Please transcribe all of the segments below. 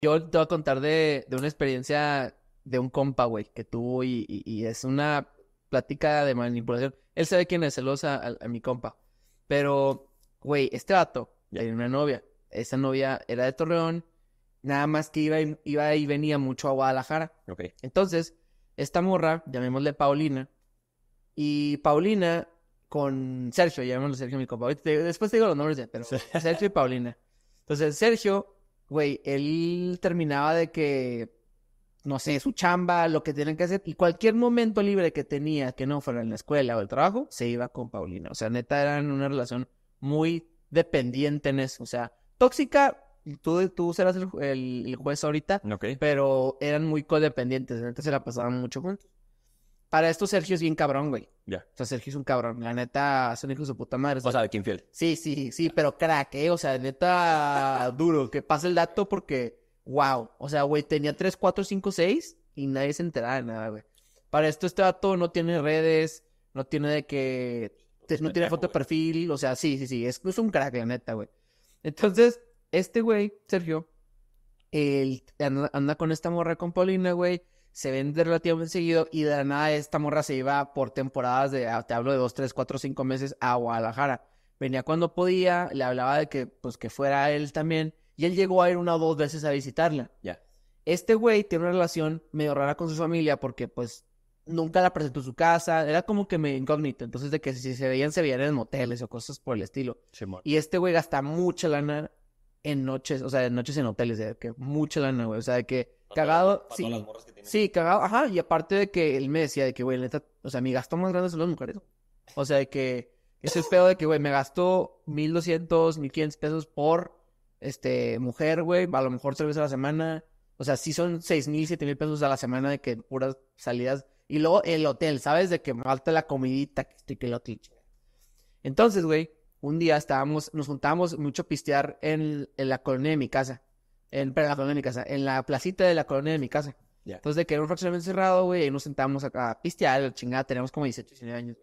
Yo te voy a contar de, una experiencia de un compa, güey, que tuvo y, es una plática de manipulación. Él sabe quién es, celosa a, mi compa. Pero, güey, este vato ya una novia. Esa novia era de Torreón, nada más que iba y, iba y venía mucho a Guadalajara. Entonces, esta morra, llamémosle Paulina, y Paulina con Sergio, llamémosle Sergio mi compa. Después te digo los nombres ya, pero Sergio y Paulina. Entonces, Sergio güey, él terminaba de que, no sé, su chamba, lo que tenían que hacer, y cualquier momento libre que tenía que no fuera en la escuela o el trabajo, se iba con Paulina. O sea, neta, eran una relación muy dependiente en eso. O sea, tóxica, tú, tú serás el, juez ahorita, pero eran muy codependientes, Neta se la pasaban mucho juntos. Para esto Sergio es bien cabrón, güey. Ya. O sea, Sergio es un cabrón. La neta, es un hijo de su puta madre. O sea, de quién fiel. Sí, sí, sí, pero crack, ¿eh? O sea, neta, duro. Que pasa el dato porque, wow. O sea, güey, tenía 3, 4, 5, 6 y nadie se enteraba de nada, güey. Para esto este dato no tiene redes, no tiene de que... no tiene foto de perfil, o sea, sí, sí, sí. Es, un crack, la neta, güey. Entonces, este güey, Sergio, él anda con esta morra con Paulina, güey se vende relativamente seguido y de la nada esta morra se iba por temporadas de, ah, te hablo de dos, tres, cuatro, cinco meses a Guadalajara. Venía cuando podía, le hablaba de que, pues, que fuera él también y él llegó a ir una o dos veces a visitarla. Ya. Este güey tiene una relación medio rara con su familia porque, pues, nunca la presentó en su casa, era como que medio incógnito. Entonces, de que si se veían, se veían en moteles o cosas por el estilo. Y este güey gasta mucha lana en noches, o sea, en noches en hoteles, de que mucha lana, güey. O sea, de que cagado. sí, Sí, cagado. Ajá, y aparte de que él me decía de que, güey, neta, o sea, mi gasto más grande son las mujeres. O sea, de que eso es pedo de que, güey, me gasto 1200, 1500 pesos por este, mujer, güey, a lo mejor tres veces a la semana. O sea, sí son seis mil, siete mil pesos a la semana de que puras salidas. Y luego el hotel, ¿sabes? De que me falta la comidita, que estoy que lo tiche. Entonces, güey, un día estábamos, nos juntábamos mucho a pistear en la colonia de mi casa. En, la colonia de mi casa, en la placita de la colonia de mi casa. Entonces, de que era un fraccionamiento cerrado, güey, y nos sentamos acá a pistear, chingada, teníamos como 18, 19 años,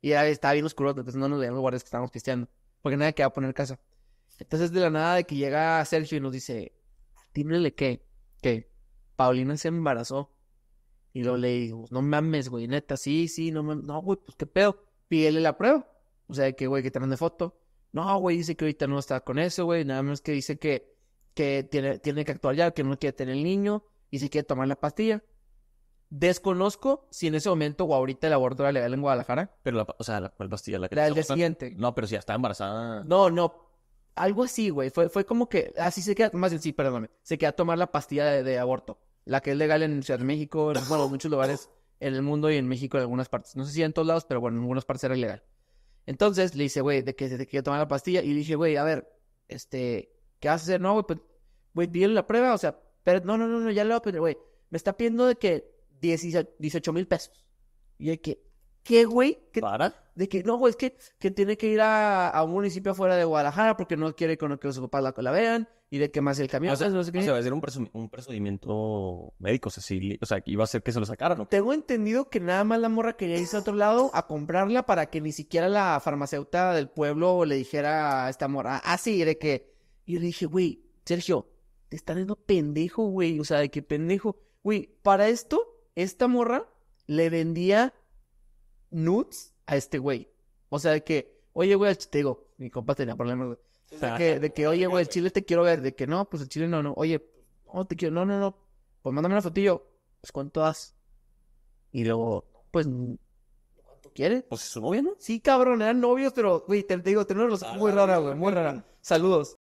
Y ya estaba bien oscuro, entonces no nos veían los guardias que estábamos pisteando, porque nadie quería poner casa. Entonces, de la nada, de que llega Sergio y nos dice, dímele que, que Paulina se embarazó. Y luego le digo, no mames, güey, neta, sí, sí, no mames, no, güey, pues qué pedo, pídele la prueba. O sea, que, güey, que te de foto. No, güey, dice que ahorita no está con eso, güey, nada más que dice que que tiene, tiene que actuar ya, que no quiere tener el niño y si quiere tomar la pastilla. Desconozco si en ese momento o ahorita el aborto era legal en Guadalajara. Pero, la, o sea, la, pastilla? La, que la del siguiente. No, pero si ya estaba embarazada. No, no. Algo así, güey. Fue, como que. Así se queda. Más bien, sí, perdóname. Se queda tomar la pastilla de, aborto. La que es legal en Ciudad de México, en muchos lugares en el mundo y en México en algunas partes. No sé si en todos lados, pero bueno, en algunas partes era ilegal. Entonces le dice, güey, de que se te quiere tomar la pastilla. Y le dije, güey, a ver, este. ¿Qué vas hacer? No, güey, pues, güey, pídele la prueba, o sea, pero no, no, no, no ya le voy a pedir, güey, me está pidiendo de que 18 mil pesos. Y de que, ¿qué, güey? ¿Para? De que, no, güey, es que, que tiene que ir a, a, un municipio afuera de Guadalajara porque no quiere que los papás la, la vean y de que más el camión. O sea, pues, no va a ser un, un procedimiento médico, o sea, iba a ser que se lo sacaran. ¿no? Tengo entendido que nada más la morra quería irse a otro lado a comprarla para que ni siquiera la farmacéutica del pueblo le dijera a esta morra, ah, sí, de que. Y le dije, güey, Sergio, te está dando pendejo, güey. O sea, de qué pendejo. Güey, para esto, esta morra le vendía nudes a este güey. O sea, de que, oye, güey, te digo, mi compa tenía problemas, güey. O sea, ah, de que, oye, güey, el chile te quiero ver. De que no, pues el chile no, no. Oye, no te quiero, no, no, no. Pues mándame una fotillo. Pues cuánto das. Y luego, pues, ¿cuánto quieres? Pues es su novia, ¿no? Sí, cabrón, eran novios, pero, güey, te, digo, tenemos muy rara, güey, muy rara. Saludos.